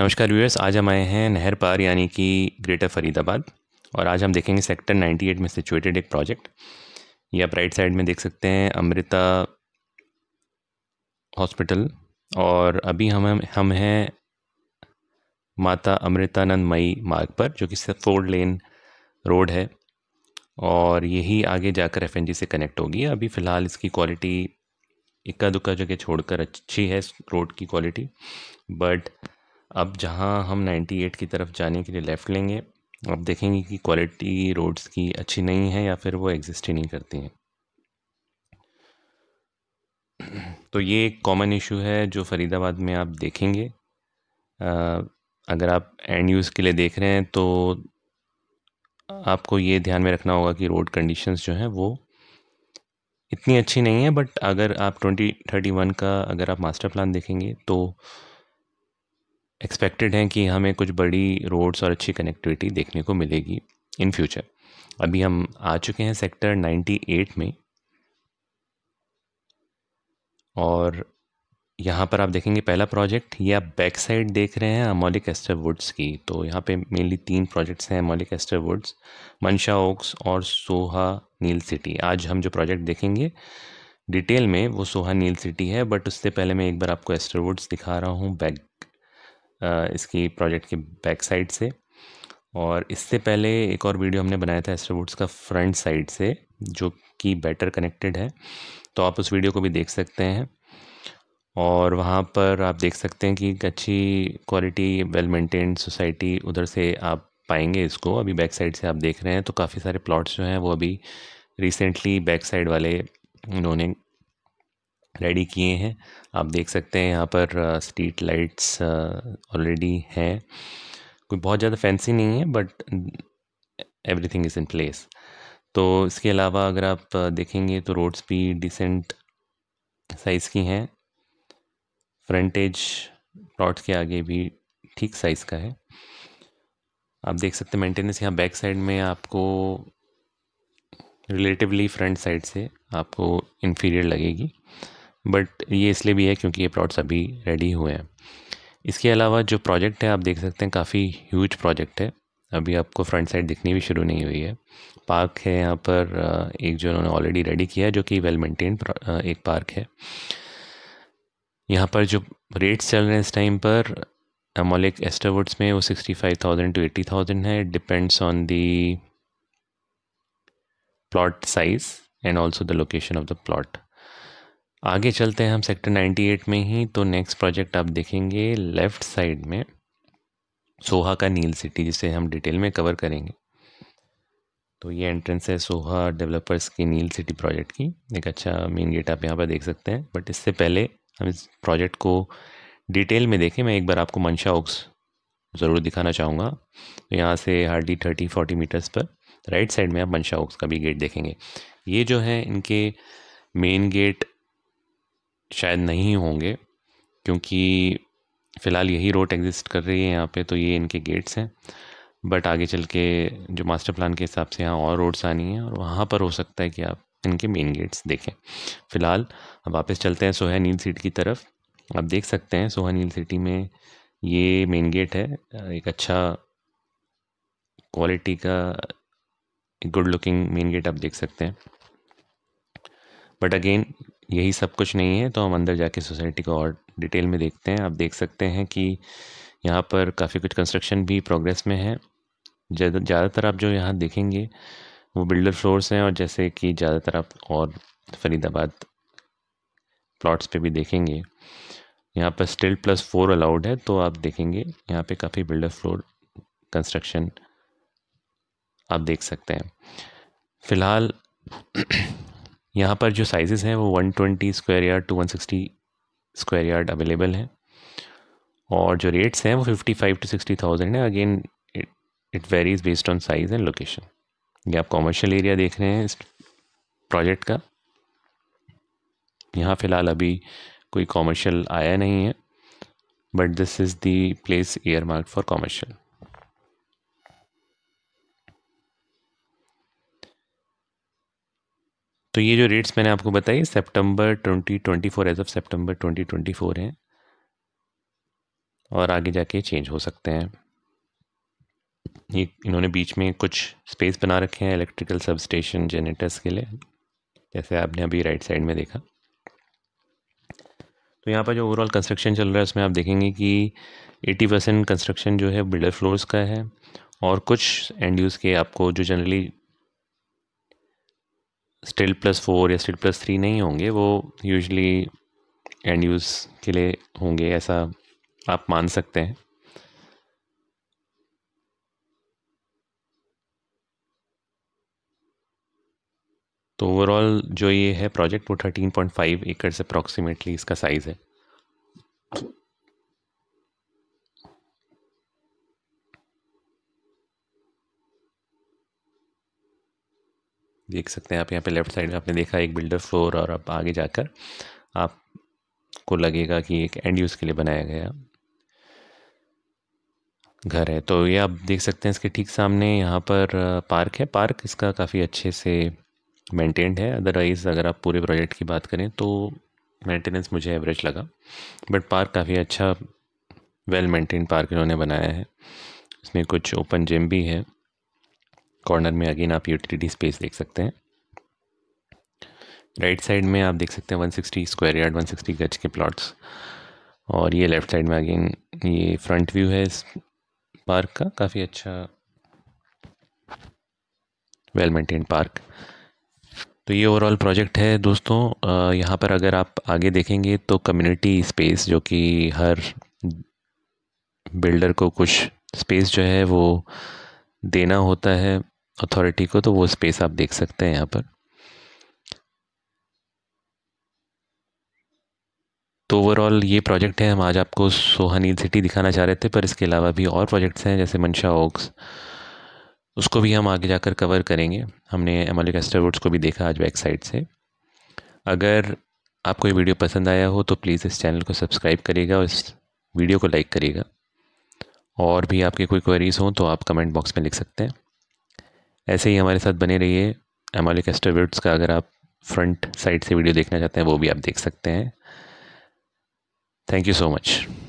नमस्कार व्यूअर्स आज हम आए हैं नहर पार यानी कि ग्रेटर फरीदाबाद और आज हम देखेंगे सेक्टर 98 में सिचुएटेड एक प्रोजेक्ट ये आप राइट साइड में देख सकते हैं अमृता हॉस्पिटल और अभी हम हम हैं माता अमृतानंद मई मार्ग पर जो कि फोर लेन रोड है और यही आगे जाकर एफ से कनेक्ट होगी अभी फ़िलहाल इसकी क्वालिटी इक्का दुक्का जगह छोड़कर अच्छी है रोड की क्वालिटी बट अब जहाँ हम 98 की तरफ जाने के लिए लेफ़्ट लेंगे अब देखेंगे कि क्वालिटी रोड्स की अच्छी नहीं है या फिर वो एग्जिस्ट ही नहीं करती हैं तो ये एक कॉमन इशू है जो फरीदाबाद में आप देखेंगे आ, अगर आप एंड यूज़ के लिए देख रहे हैं तो आपको ये ध्यान में रखना होगा कि रोड कंडीशंस जो हैं वो इतनी अच्छी नहीं है बट अगर आप ट्वेंटी थर्टी वन का अगर आप मास्टर प्लान देखेंगे तो एक्सपेक्टेड हैं कि हमें कुछ बड़ी रोड्स और अच्छी कनेक्टिविटी देखने को मिलेगी इन फ्यूचर अभी हम आ चुके हैं सेक्टर 98 में और यहाँ पर आप देखेंगे पहला प्रोजेक्ट ये आप बैक साइड देख रहे हैं अमोलिक एस्टर वुड्स की तो यहाँ पे मेनली तीन प्रोजेक्ट्स हैं Amolik Aster Woods Mansha Oaks और सोहा नील सिटी आज हम जो प्रोजेक्ट देखेंगे डिटेल में वो सोहा नील सिटी है बट उससे पहले मैं एक बार आपको एस्टर वुड्स दिखा रहा हूँ बैक इसकी प्रोजेक्ट के बैक साइड से और इससे पहले एक और वीडियो हमने बनाया था एस्ट्रोवुड्स का फ्रंट साइड से जो कि बेटर कनेक्टेड है तो आप उस वीडियो को भी देख सकते हैं और वहाँ पर आप देख सकते हैं कि एक अच्छी क्वालिटी वेल मेंटेन सोसाइटी उधर से आप पाएंगे इसको अभी बैक साइड से आप देख रहे हैं तो काफ़ी सारे प्लॉट्स जो हैं वो अभी रिसेंटली बैक साइड वाले उन्होंने रेडी किए हैं आप देख सकते हैं यहाँ पर स्ट्रीट लाइट्स ऑलरेडी हैं कोई बहुत ज़्यादा फैंसी नहीं है but everything is in place तो इसके अलावा अगर आप देखेंगे तो रोड्स भी डिसेंट साइज़ की हैं फ्रंटेज प्लॉट्स के आगे भी ठीक साइज़ का है आप देख सकते हैं मेंटेनेंस यहाँ बैक साइड में आपको रिलेटिवली फ्रंट साइड से आपको इन्फीरियर लगेगी बट ये इसलिए भी है क्योंकि ये प्लॉट्स अभी रेडी हुए हैं इसके अलावा जो प्रोजेक्ट है आप देख सकते हैं काफ़ी ह्यूज प्रोजेक्ट है अभी आपको फ्रंट साइड दिखनी भी शुरू नहीं हुई है पार्क है यहाँ पर एक जो उन्होंने ऑलरेडी रेडी किया है जो कि वेल मेंटेन एक पार्क है यहाँ पर जो रेट्स चल रहे हैं इस टाइम पर एमोलिक एस्टरवुड्स में वो sixty five thousand to eighty thousand है depends on the plot size and also the location of the plot आगे चलते हैं हम सेक्टर 98 में ही तो नेक्स्ट प्रोजेक्ट आप देखेंगे लेफ़्ट साइड में सोहा का नील सिटी जिसे हम डिटेल में कवर करेंगे तो ये एंट्रेंस है सोहा डेवलपर्स की नील सिटी प्रोजेक्ट की एक अच्छा मेन गेट आप यहाँ पर देख सकते हैं बट इससे पहले हम इस प्रोजेक्ट को डिटेल में देखें मैं एक बार आपको मंशा ओक्स ज़रूर दिखाना चाहूँगा तो यहाँ से हार्डली थर्टी फोर्टी मीटर्स पर राइट साइड में आप मंशा ओक्स का भी गेट देखेंगे ये जो है इनके मेन गेट शायद नहीं होंगे क्योंकि फ़िलहाल यही रोड एग्जिस्ट कर रही है यहाँ पे तो ये इनके गेट्स हैं बट आगे चल के जो मास्टर प्लान के हिसाब से यहाँ और रोड्स आनी है और वहाँ पर हो सकता है कि आप इनके मेन गेट्स देखें फ़िलहाल अब वापस चलते हैं सोहा नील सिटी की तरफ आप देख सकते हैं सोहा नील सिटी में ये मेन गेट है एक अच्छा क्वालिटी का गुड लुकिंग मेन गेट आप देख सकते हैं बट अगेन यही सब कुछ नहीं है तो हम अंदर जाके सोसाइटी को और डिटेल में देखते हैं आप देख सकते हैं कि यहाँ पर काफ़ी कुछ कंस्ट्रक्शन भी प्रोग्रेस में है ज़्यादातर आप जो यहाँ देखेंगे वो बिल्डर फ्लोर्स हैं और जैसे कि ज़्यादातर आप और फरीदाबाद प्लॉट्स पे भी देखेंगे यहाँ पर स्टिल प्लस फोर अलाउड है तो आप देखेंगे यहाँ पे काफ़ी बिल्डर फ्लोर कंस्ट्रक्शन आप देख सकते हैं फ़िलहाल यहाँ पर जो साइज़ हैं वो 120 square yard to one square yard available हैं और जो रेट्स हैं वो 55 टू सिक्सटी थाउजेंड है again it it varies based on size and location ये आप कॉमर्शियल एरिया देख रहे हैं इस प्रोजेक्ट का यहाँ फ़िलहाल अभी कोई कॉमर्शियल आया नहीं है but this is the place earmark for commercial तो ये जो रेट्स मैंने आपको बताई सितंबर 2024 एज ऑफ सितंबर 2024 हैं और आगे जाके चेंज हो सकते हैं ये इन्होंने बीच में कुछ स्पेस बना रखे हैं इलेक्ट्रिकल सब स्टेशन जेनेटर्स के लिए जैसे आपने अभी राइट साइड में देखा तो यहाँ पर जो ओवरऑल कंस्ट्रक्शन चल रहा है उसमें आप देखेंगे कि 80 परसेंट कंस्ट्रक्शन जो है बिल्डर फ्लोर्स का है और कुछ एंड यूज़ के आपको जो जनरली स्टिल प्लस फोर या स्टिल प्लस थ्री नहीं होंगे वो यूजली एंड यूज़ के लिए होंगे ऐसा आप मान सकते हैं तो ओवरऑल जो ये है प्रोजेक्ट वो थर्टीन पॉइंट फाइव एकड़ से अप्रॉक्सीमेटली इसका साइज़ है देख सकते हैं आप यहाँ पे लेफ़्ट साइड में आपने देखा एक बिल्डर फ्लोर और अब आगे जाकर आपको लगेगा कि एक एंड यूज़ के लिए बनाया गया घर है तो ये आप देख सकते हैं इसके ठीक सामने यहाँ पर पार्क है पार्क इसका काफ़ी अच्छे से मेंटेन्ड है अदरवाइज़ अगर आप पूरे प्रोजेक्ट की बात करें तो मेंटेनेंस मुझे एवरेज लगा बट पार्क काफ़ी अच्छा वेल मेंटेन पार्क इन्होंने बनाया है इसमें कुछ ओपन जिम भी है कॉर्नर में अगेन आप यूटिलिटी स्पेस देख सकते हैं राइट right साइड में आप देख सकते हैं 160 स्क्वायर यार्ड 160 गज के प्लॉट्स और ये लेफ़्ट साइड में अगेन ये फ्रंट व्यू है इस पार्क का काफ़ी अच्छा वेल मेंटेन पार्क तो ये ओवरऑल प्रोजेक्ट है दोस्तों यहाँ पर अगर आप आगे देखेंगे तो कम्युनिटी स्पेस जो कि हर बिल्डर को कुछ स्पेस जो है वो देना होता है अथॉरिटी को तो वो स्पेस आप देख सकते हैं यहाँ पर तो ओवरऑल ये प्रोजेक्ट है हम आज आपको सोहानी सिटी दिखाना चाह रहे थे पर इसके अलावा भी और प्रोजेक्ट्स हैं जैसे मंशा ओक्स उसको भी हम आगे जाकर कवर करेंगे हमने एमोलिक एस्टरवुड्स को भी देखा आज वेबसाइट से अगर आपको ये वीडियो पसंद आया हो तो प्लीज़ इस चैनल को सब्सक्राइब करिएगा और इस वीडियो को लाइक करिएगा और भी आपकी कोई क्वेरीज़ हों तो आप कमेंट बॉक्स में लिख सकते हैं ऐसे ही हमारे साथ बने रहिए एमोलिक एस्ट्रोविड्स का अगर आप फ्रंट साइड से वीडियो देखना चाहते हैं वो भी आप देख सकते हैं थैंक यू सो मच